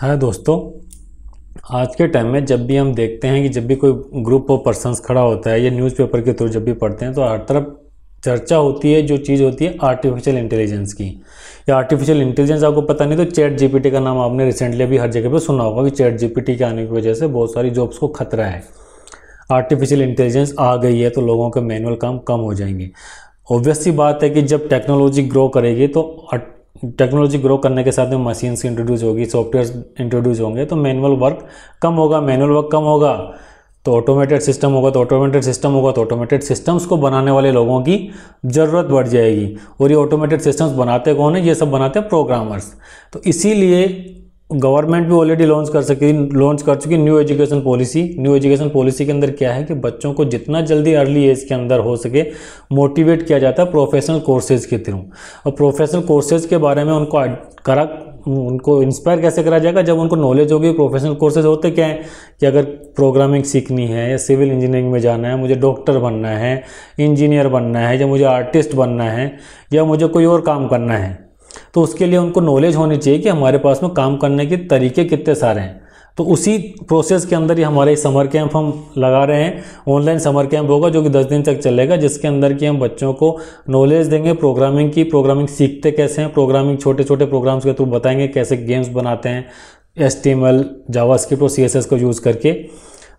हाँ दोस्तों आज के टाइम में जब भी हम देखते हैं कि जब भी कोई ग्रुप ऑफ पर्सनस खड़ा होता है या न्यूज़पेपर के थ्रू जब भी पढ़ते हैं तो हर तरफ चर्चा होती है जो चीज़ होती है आर्टिफिशियल इंटेलिजेंस की या आर्टिफिशियल इंटेलिजेंस आपको पता नहीं तो चैट जीपीटी का नाम आपने रिसेंटली अभी हर जगह पर सुना होगा कि चैट जीपीटी के आने की वजह से बहुत सारी जॉब्स को खतरा है आर्टिफिशियल इंटेलिजेंस आ गई है तो लोगों के मैनुअल काम कम हो जाएंगे ऑब्वियसली बात है कि जब टेक्नोलॉजी ग्रो करेगी तो टेक्नोलॉजी ग्रो करने के साथ में मशीन्स इंट्रोड्यूस होगी सॉफ्टवेयर इंट्रोड्यूस होंगे तो मैनुअल वर्क कम होगा मैनुअल वर्क कम होगा तो ऑटोमेटेड सिस्टम होगा तो ऑटोमेटेड सिस्टम होगा तो ऑटोमेटेड सिस्टम्स को बनाने वाले लोगों की ज़रूरत बढ़ जाएगी और ये ऑटोमेटेड सिस्टम्स बनाते कौन है ये सब बनाते हैं प्रोग्रामर्स तो इसीलिए गवर्नमेंट भी ऑलरेडी लॉन्च कर सकती लॉन्च कर चुकी new education policy new education policy के अंदर क्या है कि बच्चों को जितना जल्दी अर्ली एज के अंदर हो सके मोटिवेट किया जाता है प्रोफेशनल कोर्सेज के थ्रू और प्रोफेशनल कोर्सेज के बारे में उनको करा उनको इंस्पायर कैसे करा जाएगा जब उनको नॉलेज होगी प्रोफेशनल कोर्सेज होते क्या हैं कि अगर प्रोग्रामिंग सीखनी है या सिविल इंजीनियरिंग में जाना है मुझे डॉक्टर बनना है इंजीनियर बनना है या मुझे आर्टिस्ट बनना है या मुझे कोई और काम करना है तो उसके लिए उनको नॉलेज होनी चाहिए कि हमारे पास में काम करने के तरीके कितने सारे हैं तो उसी प्रोसेस के अंदर ही हमारे समर कैंप हम लगा रहे हैं ऑनलाइन समर कैंप होगा जो कि दस दिन तक चलेगा जिसके अंदर कि हम बच्चों को नॉलेज देंगे प्रोग्रामिंग की प्रोग्रामिंग सीखते कैसे हैं प्रोग्रामिंग छोटे छोटे प्रोग्राम्स के थ्रू बताएंगे कैसे गेम्स बनाते हैं H T M L JavaScript और सी एस एस को यूज़ करके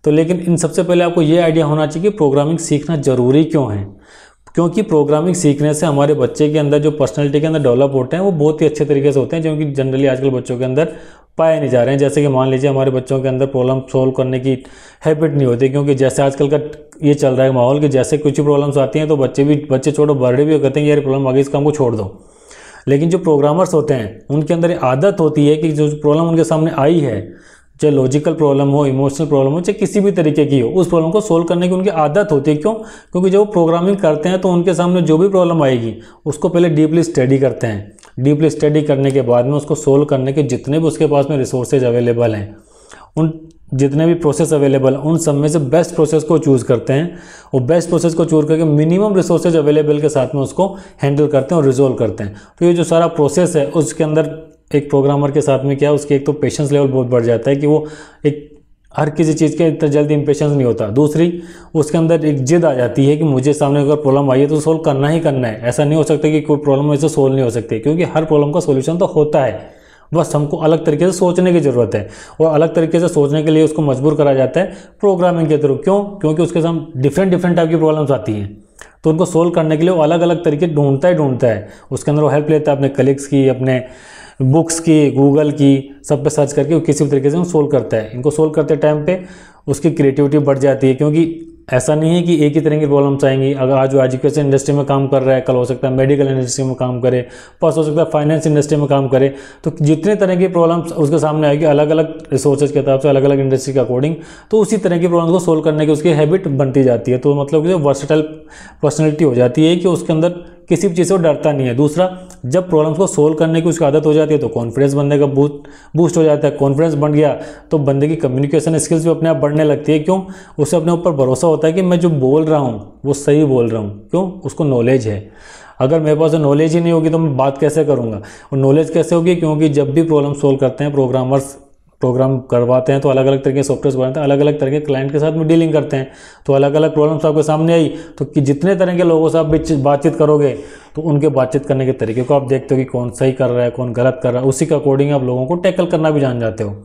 तो लेकिन इन सबसे पहले आपको ये आइडिया होना चाहिए कि प्रोग्रामिंग सीखना ज़रूरी क्यों है क्योंकि प्रोग्रामिंग सीखने से हमारे बच्चे के अंदर जो पर्सनैलिटी के अंदर डेवलप होते हैं वो बहुत ही अच्छे तरीके से होते हैं क्योंकि जनरली आजकल बच्चों के अंदर पाए नहीं जा रहे हैं जैसे कि मान लीजिए हमारे बच्चों के अंदर प्रॉब्लम सॉल्व करने की हैबिट नहीं होती क्योंकि जैसे आजकल का ये चल रहा है माहौल कि जैसे कुछ प्रॉब्लम्स आती हैं तो बच्चे भी बच्चे छोड़ो बर्डे भी कहते हैं यार प्रॉब्लम आगे इस काम को छोड़ दो लेकिन जो प्रोग्रामर्स होते हैं उनके अंदर आदत होती है कि जो प्रॉब्लम उनके सामने आई है चाहे लॉजिकल प्रॉब्लम हो इमोशनल प्रॉब्लम हो चाहे किसी भी तरीके की हो उस प्रॉब्लम को सोल्व करने की उनकी आदत होती है क्यों क्योंकि जब वो प्रोग्रामिंग करते हैं तो उनके सामने जो भी प्रॉब्लम आएगी उसको पहले डीपली स्टडी करते हैं डीपली स्टडी करने के बाद में उसको सोल्व करने के जितने भी उसके पास में रिसोर्सेज अवेलेबल हैं उन जितने भी प्रोसेस अवेलेबल उन सब में से बेस्ट प्रोसेस को चूज़ करते हैं और बेस्ट प्रोसेस को चूज करके मिनिमम रिसोर्सेज अवेलेबल के साथ में उसको हैंडल करते हैं और रिजोल्व करते हैं तो ये जो सारा प्रोसेस है उसके अंदर एक प्रोग्रामर के साथ में क्या है उसकी एक तो पेशेंस लेवल बहुत बढ़ जाता है कि वो एक हर किसी चीज़ के इतना जल्दी इम्पेशेंस नहीं होता दूसरी उसके अंदर एक जिद आ जाती है कि मुझे सामने अगर प्रॉब्लम आई है तो सोल्व करना ही करना है ऐसा नहीं हो सकता कि कोई प्रॉब्लम ऐसे सोल्व नहीं हो सकती क्योंकि हर प्रॉब्लम का सोल्यूशन तो होता है बस हमको अलग तरीके से सोचने की ज़रूरत है और अलग तरीके से सोचने के लिए उसको मजबूर करा जाता है प्रोग्रामिंग के थ्रू क्यों क्योंकि उसके साथ डिफरेंट डिफरेंट टाइप की प्रॉब्लम्स आती हैं तो उनको सोल्व करने के लिए वो अलग अलग तरीके ढूंढता ही ढूंढता है उसके अंदर वो हेल्प लेता है अपने कलीग्स की अपने बुक्स की गूगल की सब पे सर्च करके किसी भी तरीके से हम सोल्व करता है इनको सोल्व करते टाइम पे उसकी क्रिएटिविटी बढ़ जाती है क्योंकि ऐसा नहीं है कि एक ही तरह की प्रॉब्लम्स आएंगी अगर आज वो एजुकेशन इंडस्ट्री में काम कर रहा है कल हो सकता है मेडिकल इंडस्ट्री में काम करे परस हो सकता है फाइनेंस इंडस्ट्री में काम करे तो जितने तरह की प्रॉब्लम्स उसके सामने आएगी अलग अलग रिसोर्सेज के हिसाब से अलग अलग इंडस्ट्री के अकॉर्डिंग तो उसी तरह की प्रॉब्लम को सोल्व करने की उसकी हैबिट बनती जाती है तो मतलब कि वर्सटाइल पर्सनैलिटी हो जाती है कि उसके अंदर किसी भी चीज़ से डरता नहीं है दूसरा जब प्रॉब्लम्स को सोल्व करने की उसकी आदत हो जाती है तो कॉन्फिडेंस बनने का बूस्ट बूस्ट हो जाता है कॉन्फिडेंस बढ़ गया तो बंदे की कम्युनिकेशन स्किल्स भी अपने आप बढ़ने लगती है क्यों उसे अपने ऊपर भरोसा होता है कि मैं जो बोल रहा हूँ वो सही बोल रहा हूँ क्यों उसको नॉलेज है अगर मेरे पास नॉलेज ही नहीं होगी तो मैं बात कैसे करूँगा और नॉलेज कैसे होगी क्योंकि जब भी प्रॉब्लम सोल्व करते हैं प्रोग्रामर्स प्रोग्राम करवाते हैं तो अलग अलग तरीके के सॉफ्टवेयर बनाते हैं अलग अलग तरह के क्लाइंट के साथ में डीलिंग करते हैं तो अलग अलग प्रॉब्लम्स आपके सामने आई तो कि जितने तरह के लोगों से आप बातचीत करोगे तो उनके बातचीत करने के तरीके को आप देखते हो कि कौन सही कर रहा है कौन गलत कर रहा है उसी के अकॉर्डिंग आप लोगों को टैकल करना भी जान जाते हो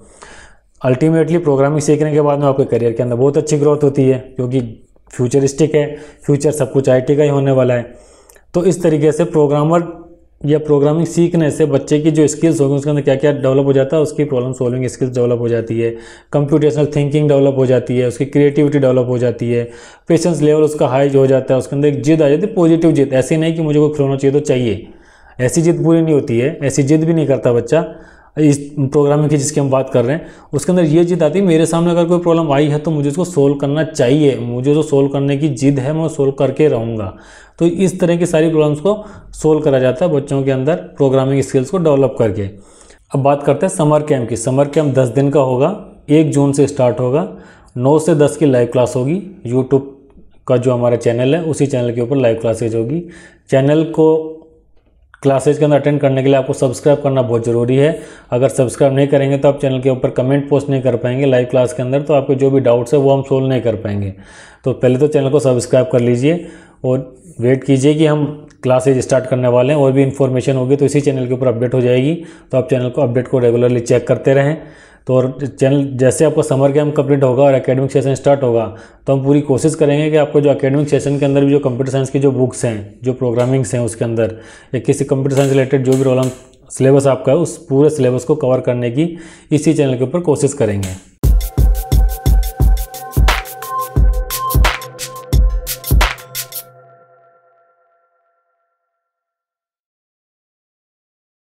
अल्टीमेटली प्रोग्रामिंग सीखने के बाद में आपके करियर के अंदर बहुत अच्छी ग्रोथ होती है क्योंकि फ्यूचरिस्टिक है फ्यूचर सब कुछ आई का ही होने वाला है तो इस तरीके से प्रोग्रामर या प्रोग्रामिंग सीखने से बच्चे की जो स्किल्स होगी उसके अंदर क्या क्या डेवलप हो जाता है उसकी प्रॉब्लम सॉल्विंग स्किल्स डेवलप हो जाती है कंप्यूटेशनल थिंकिंग डेवलप हो जाती है उसकी क्रिएटिविटी डेवलप हो जाती है पेशेंस लेवल उसका हाई हो जाता है उसके अंदर एक जिद आ जाती है पॉजिटिव जिद ऐसी नहीं कि मुझे कोई खिलौना चाहिए तो चाहिए ऐसी जिद पूरी नहीं होती है ऐसी जिद भी नहीं करता बच्चा इस प्रोग्रामिंग की जिसकी हम बात कर रहे हैं उसके अंदर ये जिद आती है मेरे सामने अगर कोई प्रॉब्लम आई है तो मुझे उसको सोल्व करना चाहिए मुझे जो सोल्व करने की जिद है मैं सोल्व करके रहूँगा तो इस तरह की सारी प्रॉब्लम्स को सोल्व करा जाता है बच्चों के अंदर प्रोग्रामिंग स्किल्स को डेवलप करके अब बात करते हैं समर कैम्प की समर कैम्प दस दिन का होगा एक जून से स्टार्ट होगा नौ से दस की लाइव क्लास होगी यूट्यूब का जो हमारा चैनल है उसी चैनल के ऊपर लाइव क्लासेज होगी चैनल को क्लासेज के अंदर अटेंड करने के लिए आपको सब्सक्राइब करना बहुत ज़रूरी है अगर सब्सक्राइब नहीं करेंगे तो आप चैनल के ऊपर कमेंट पोस्ट नहीं कर पाएंगे लाइव क्लास के अंदर तो आपके जो भी डाउट्स है वो हम सोल्व नहीं कर पाएंगे तो पहले तो चैनल को सब्सक्राइब कर लीजिए और वेट कीजिए कि हम क्लासेज स्टार्ट करने वाले हैं और भी इन्फॉर्मेशन होगी तो इसी चैनल के ऊपर अपडेट हो जाएगी तो आप चैनल को अपडेट को रेगुलरली चेक करते रहें तो और चैनल जैसे आपका समर कैम्प कंप्लीट होगा और एकेडमिक सेशन स्टार्ट होगा तो हम पूरी कोशिश करेंगे कि आपको जो एकेडमिक सेशन के अंदर भी जो कंप्यूटर साइंस की जो बुक्स हैं जो प्रोग्रामिंग्स हैं उसके अंदर या किसी कंप्यूटर साइंस रिलेटेड जो भी रोल सिलेबस आपका है उस पूरे सिलेबस को कवर करने की इसी चैनल के ऊपर कोशिश करेंगे